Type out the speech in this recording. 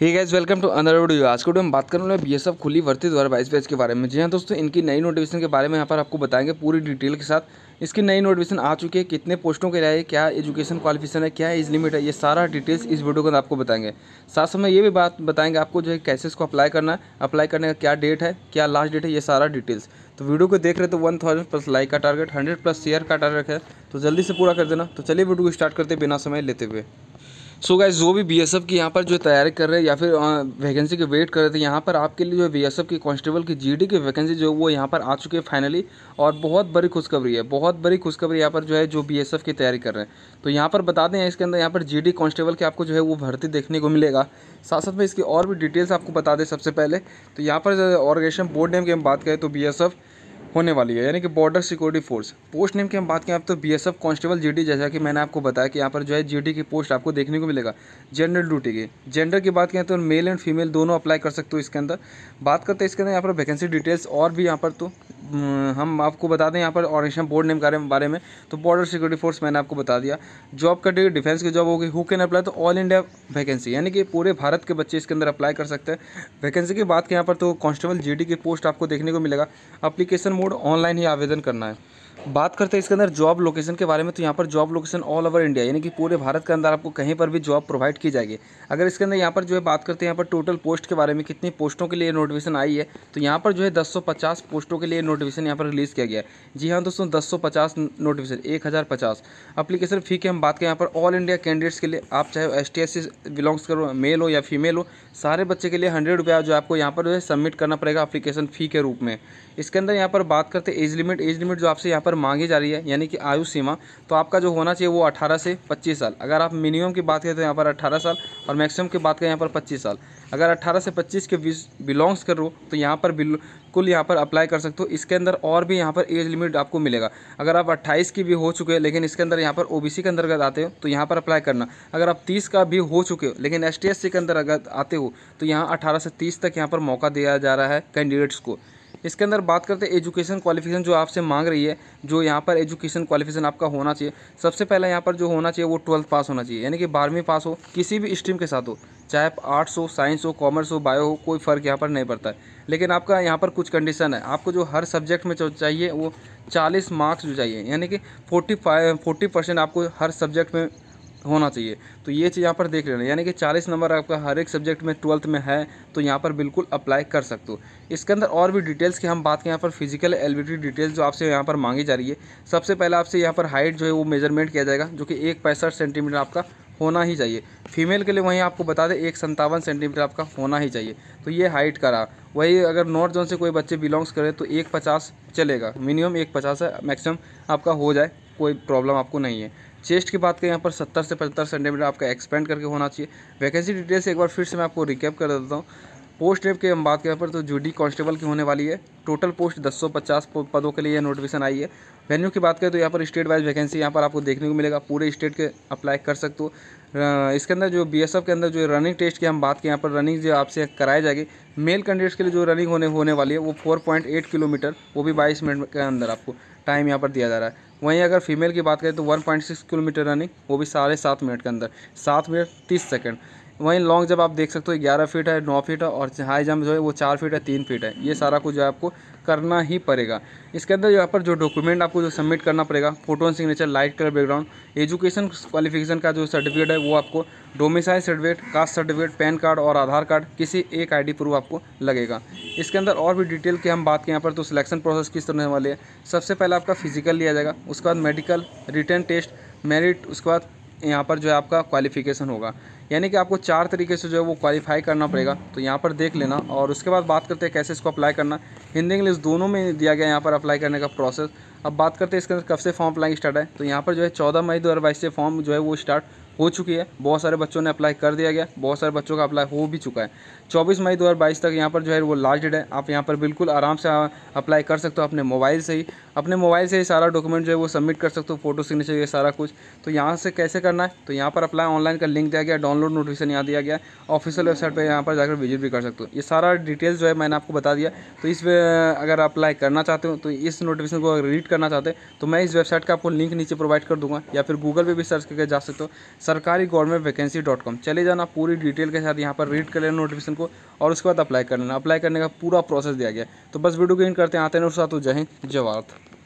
he guys welcome to अंदर video आज के वीडियो में बात रहे हैं बी एस एफ खुली भर्ती द्वारा बाईस बैच के बारे में जी हाँ दोस्तों इनकी नई नोटिफिकेशन के बारे में यहाँ पर आपको बताएंगे पूरी डिटेल के साथ इसकी नई नोटिफिकेशन आ चुकी है कितने पोस्टों के लिए क्या एजुकेशन क्वालिफिकेशन है क्या एज लिमिट है ये सारा डिटेल्स इस वीडियो के अंदर आपको बताएंगे साथ साथ में ये भी बात बताएंगे आपको जो है कैसे इसको अप्लाई करना है अप्लाई करने का क्या डेट है क्या लास्ट डेट है ये सारा डिटेल्स तो वीडियो को देख रहे तो वन थाउजेंड प्लस लाइक का टारगेट हंड्रेड प्लस शेयर का टारगेट है तो जल्दी से पूरा कर देना तो चलिए वीडियो को स्टार्ट करते बिना समय लेते हुए सो so गाइज जो भी बी एस एफ की यहाँ पर जो तैयारी कर रहे हैं या फिर वैकेंसी के वेट कर रहे थे यहाँ पर आपके लिए जो बी एस एफ की कांस्टेबल की जी डी की वैकेंसी जो वो यहाँ पर आ चुकी है फाइनली और बहुत बड़ी खुशखबरी है बहुत बड़ी खुशखबरी यहाँ पर जो है जो बी एस एफ की तैयारी कर रहे हैं तो यहाँ पर बता दें इसके अंदर यहाँ पर जी डी कांस्टेबल की आपको जो है वो भर्ती देखने को मिलेगा साथ साथ में इसकी और भी डिटेल्स आपको बता दें सबसे पहले तो यहाँ पर ऑर्गेशन बोर्ड नेम की हम बात करें तो बी एस एफ होने वाली है यानी कि border security force post name की हम बात करें आप तो B S F constable G जैसा कि मैंने आपको बताया कि यहाँ पर जो है जी की पोस्ट आपको देखने को मिलेगा जनरल ड्यूटी की जेंडर की बात करें तो मेल एंड फीमेल दोनों अप्लाई कर सकते हो इसके अंदर बात करते हैं इसके अंदर यहाँ पर वैकेंसी डिटेल्स और भी यहाँ पर तो हम्म, हम आपको बता दें यहाँ पर ऑर्गेनाइजेशन बोर्ड नेम के बारे में तो बॉर्डर सिक्योरिटी फोर्स मैंने आपको बता दिया जॉब कैटेगरी डिफेंस की जॉब होगी हु कैन अप्लाई तो ऑल इंडिया वैकेंसी यानी कि पूरे भारत के बच्चे इसके अंदर अप्लाई कर सकते हैं वैकेंसी की बात करें यहाँ पर तो कॉन्स्टेबल जी की पोस्ट आपको देखने को मिलेगा अप्लीकेशन मोड ऑनलाइन ही आवेदन करना है बात करते हैं इसके अंदर जॉब लोकेशन के बारे में तो यहाँ पर job location all over India यानी कि पूरे भारत के अंदर आपको कहीं पर भी जॉब प्रोवाइड की जाएगी अगर इसके अंदर यहाँ पर जो है बात करते हैं यहाँ पर टोटल पोस्ट के बारे में कितनी पोस्टों के लिए नोटिफिकेशन आई है तो यहाँ पर जो है दस पोस्टों के लिए नोटिफिकेशन यहाँ पर रिलीज़ किया गया है जी हाँ दोस्तों दस नोटिफिकेशन एक हज़ार पचास अप्लीकेशन फ़ी की हम बात करें यहाँ पर ऑल इंडिया कैंडिडेट्स के लिए आप चाहे एस टी बिलोंग्स करो मेल हो या फीमेल हो सारे बच्चे के लिए हंड्रेड रुपया जो आपको यहाँ पर जो है सबमिट करना पड़ेगा अप्लीकेशन फ़ी के रूप में इसके अंदर यहाँ पर बात करते एज लिमिट एज लिमिट जो आपसे यहाँ पर मांगी जा रही है यानी कि आयु सीमा तो आपका जो होना चाहिए वो अठारह से पच्चीस साल अगर आप मिनिमम की बात करें तो यहाँ पर अठारह साल और मैक्सिमम की बात करें यहाँ पर पच्चीस साल अगर अट्ठारह से पच्चीस के बिलोंग्स करो तो यहाँ पर कुल यहाँ पर अप्लाई कर सकते हो इसके अंदर और भी यहाँ पर एज लिमिट आपको मिलेगा अगर आप अट्ठाईस की भी हो चुके हैं लेकिन इसके अंदर यहाँ पर ओ के अंतर्गत आते हो तो यहाँ पर अप्लाई करना अगर आप तीस का भी हो चुके हो लेकिन एस के अंदर अगर आते हो तो यहाँ अठारह से तीस तक यहाँ पर मौका दिया जा रहा है कैंडिडेट्स को इसके अंदर बात करते हैं एजुकेशन क्वालिफिकेशन जो आपसे मांग रही है जो यहाँ पर एजुकेशन क्वालिफिकेशन आपका होना चाहिए सबसे पहले यहाँ पर जो होना चाहिए वो ट्वेल्थ पास होना चाहिए यानी कि बारहवीं पास हो किसी भी स्ट्रीम के साथ हो चाहे आर्ट्स हो साइंस हो कॉमर्स हो बायो हो कोई फ़र्क यहाँ पर नहीं पड़ता है लेकिन आपका यहाँ पर कुछ कंडीशन है आपको जो हर सब्जेक्ट में चाहिए वो चालीस मार्क्स जो चाहिए यानी कि फोर्टी फोर्टी परसेंट आपको हर सब्जेक्ट में होना चाहिए तो ये चीज़ यहाँ पर देख लेना यानी कि 40 नंबर आपका हर एक सब्जेक्ट में ट्वेल्थ में है तो यहाँ पर बिल्कुल अप्लाई कर सकते हो इसके अंदर और भी डिटेल्स की हम बात करें यहाँ पर फिजिकल एलबीटी डिटेल्स जो आपसे यहाँ पर मांगी जा रही है सबसे पहले आपसे यहाँ पर हाइट जो है वो मेजरमेंट किया जाएगा जो कि एक पैंसठ सेंटीमीटर आपका होना ही चाहिए फीमेल के लिए वहीं आपको बता दें एक संतावन सेंटीमीटर आपका होना ही चाहिए तो ये हाइट का रहा वही अगर नॉर्थ जोन से कोई बच्चे बिलोंग्स करें तो एक पचास चलेगा मिनिमम एक पचास है मैक्सिमम आपका हो जाए कोई प्रॉब्लम आपको नहीं है चेस्ट की बात करें यहाँ पर 70 से 75 सेंटीमीटर आपका एक्सपेंड करके होना चाहिए वैकेंसी डिटेल्स एक बार फिर से मैं आपको रिकैप कर देता हूँ पोस्ट रेप की हम बात करें पर तो जूडी कांस्टेबल की होने वाली है टोटल पोस्ट पचास पदों के लिए यह नोटिफिकेशन आई है वेन्यू की बात करें तो यहाँ पर स्टेट वाइज वैकेंसी यहाँ पर आपको देखने को मिलेगा पूरे स्टेट के अप्लाई कर सकते हो इसके अंदर जो बी के अंदर जो रनिंग टेस्ट की हम बात की यहाँ पर रनिंग जो आपसे कराई जाएगी मेल कैंडिडेट्स के लिए जो रनिंग होने होने वाली है वो फोर किलोमीटर वो भी बाईस मिनट के अंदर आपको टाइम यहाँ पर दिया जा रहा है वहीं अगर फीमेल की बात करें तो 1.6 किलोमीटर रनिंग वो भी साढ़े सात मिनट के अंदर सात मिनट तीस सेकंड वहीं लॉन्ग जब आप देख सकते हो ग्यारह फीट है नौ फीट है और हाई जंप जो है वो चार फीट है तीन फीट है ये सारा कुछ जो है आपको करना ही पड़ेगा इसके अंदर यहाँ पर जो डॉक्यूमेंट आपको जो सबमिट करना पड़ेगा photo and signature light colour background education qualification का जो सर्टिफिकेट है वो आपको domicile certificate caste certificate PAN card और आधार कार्ड किसी एक आईडी प्रूफ आपको लगेगा इसके अंदर और भी डिटेल की हम बात करें यहाँ पर तो सिलेक्शन प्रोसेस किस तरह वाली है सबसे पहले आपका फिजिकल लिया जाएगा उसके बाद मेडिकल रिटर्न टेस्ट मेरिट उसके बाद यहाँ पर जो है आपका क्वालिफिकेशन होगा यानी कि आपको चार तरीके से जो है वो क्वालिफाई करना पड़ेगा तो यहाँ पर देख लेना और उसके बाद बात करते हैं कैसे इसको अप्लाई करना हिंदी इंग्लिश दोनों में दिया गया यहाँ पर अप्लाई करने का प्रोसेस अब बात करते हैं इसके अंदर कब से फॉर्म अप्लाई स्टार्ट है तो यहाँ पर जो है चौदह मई दो से फॉर्म जो है वो स्टार्ट हो चुकी है बहुत सारे बच्चों ने अप्लाई कर दिया गया बहुत सारे बच्चों का अप्लाई हो भी चुका है 24 मई 2022 तक यहाँ पर जो है वो लास्ट डेट है आप यहाँ पर बिल्कुल आराम से अप्लाई हाँ, कर सकते हो अपने मोबाइल से ही अपने मोबाइल से ही सारा डॉक्यूमेंट जो है वो सबमिट कर सकते हो फोटो सिग्नेचर ये सारा कुछ तो यहाँ से कैसे करना है तो यहाँ पर अप्लाई ऑनलाइन का लिंक दिया गया डाउनलोड नोटिफिकेशन यहाँ दिया गया ऑफिशियल वेबसाइट पर यहाँ पर जाकर विजिट भी कर सकते हो ये सारा डिटेल्स जो है मैंने आपको बता दिया तो इस अगर अप्लाई करना चाहते हो तो इस नोटिफिकेशन को अगर रीड करना चाहते हैं तो मैं इस वेबसाइट का आपको लिंक नीचे प्रोवाइड कर दूँगा या फिर गूगल पर भी सर्च करके जा सकते हो सरकारी गवर्नमेंट वैकेंसी डॉट कॉम चले जाना पूरी डिटेल के साथ यहाँ पर रीड कर लेना नोटिफिकेशन को और उसके बाद अप्लाई कर लेना अप्लाई करने का पूरा प्रोसेस दिया गया तो बस वीडियो को इन करते हैं आते हैं और साथ तो जय हिंद